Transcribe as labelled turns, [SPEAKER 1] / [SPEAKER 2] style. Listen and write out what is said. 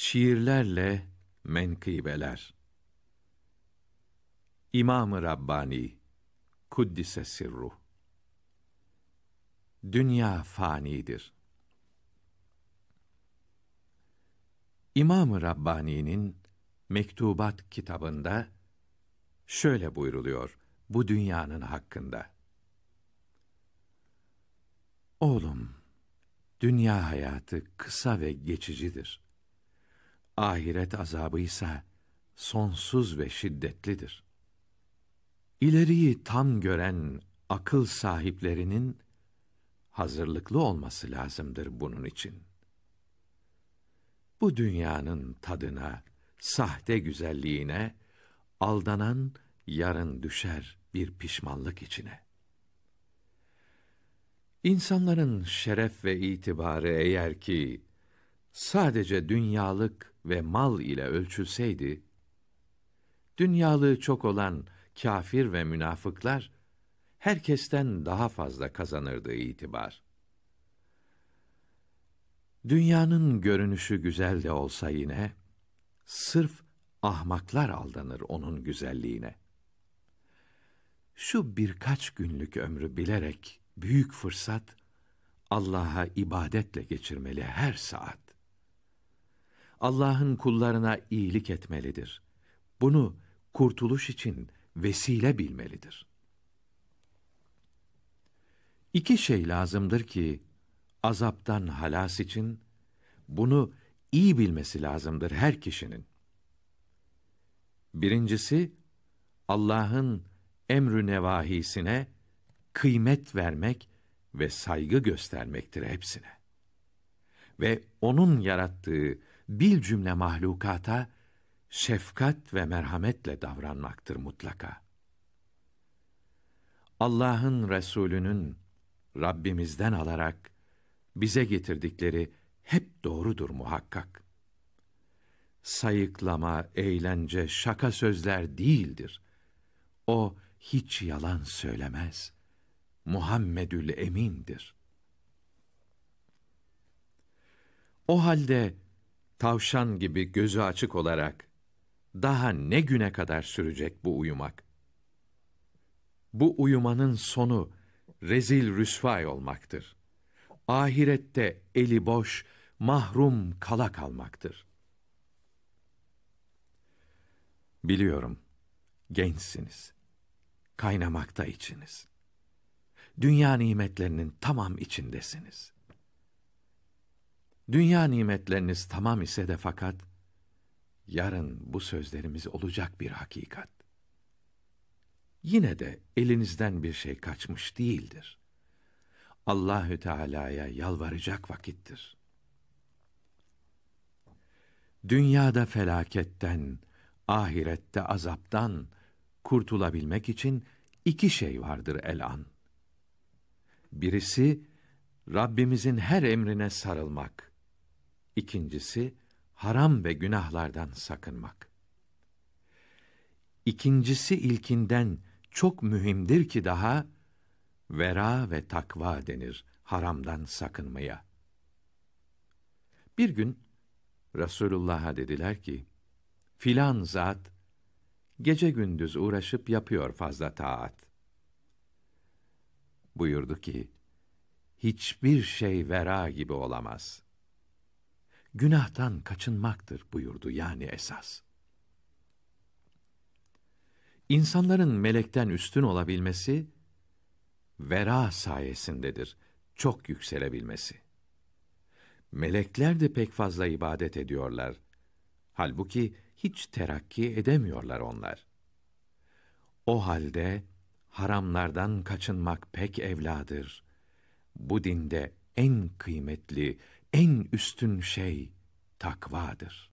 [SPEAKER 1] Şiirlerle Menkıbeler İmam-ı Rabbani Kuddise Sirruh Dünya fanidir. İmam-ı Rabbani'nin Mektubat kitabında şöyle buyruluyor bu dünyanın hakkında. Oğlum, dünya hayatı kısa ve geçicidir.'' Ahiret azabı ise sonsuz ve şiddetlidir. İleriyi tam gören akıl sahiplerinin hazırlıklı olması lazımdır bunun için. Bu dünyanın tadına, sahte güzelliğine aldanan yarın düşer bir pişmanlık içine. İnsanların şeref ve itibarı eğer ki sadece dünyalık ve mal ile ölçülseydi, dünyalığı çok olan kafir ve münafıklar, herkesten daha fazla kazanırdı itibar. Dünyanın görünüşü güzel de olsa yine, sırf ahmaklar aldanır onun güzelliğine. Şu birkaç günlük ömrü bilerek büyük fırsat, Allah'a ibadetle geçirmeli her saat. Allah'ın kullarına iyilik etmelidir. Bunu kurtuluş için vesile bilmelidir. İki şey lazımdır ki azaptan halas için bunu iyi bilmesi lazımdır her kişinin. Birincisi Allah'ın emrü nevahisine kıymet vermek ve saygı göstermektir hepsine. Ve onun yarattığı bil cümle mahlukata şefkat ve merhametle davranmaktır mutlaka. Allah'ın Resulü'nün Rabbimizden alarak bize getirdikleri hep doğrudur muhakkak. Sayıklama, eğlence, şaka sözler değildir. O hiç yalan söylemez. Muhammedül Emin'dir. O halde tavşan gibi gözü açık olarak daha ne güne kadar sürecek bu uyumak? Bu uyumanın sonu rezil rüsvay olmaktır. Ahirette eli boş, mahrum kala kalmaktır. Biliyorum, gençsiniz. Kaynamakta içiniz. Dünya nimetlerinin tamam içindesiniz.'' Dünya nimetleriniz tamam ise de fakat yarın bu sözlerimiz olacak bir hakikat. Yine de elinizden bir şey kaçmış değildir. Allahü Teala'ya yalvaracak vakittir. Dünyada felaketten, ahirette azaptan kurtulabilmek için iki şey vardır elan. Birisi Rabbimizin her emrine sarılmak. İkincisi haram ve günahlardan sakınmak. İkincisi ilkinden çok mühimdir ki daha vera ve takva denir haramdan sakınmaya. Bir gün Resulullah'a dediler ki, filan zat gece gündüz uğraşıp yapıyor fazla taat. Buyurdu ki, hiçbir şey vera gibi olamaz günahtan kaçınmaktır buyurdu yani esas. İnsanların melekten üstün olabilmesi, vera sayesindedir, çok yükselebilmesi. Melekler de pek fazla ibadet ediyorlar. Halbuki hiç terakki edemiyorlar onlar. O halde haramlardan kaçınmak pek evladır. Bu dinde en kıymetli, en üstün şey takvadır.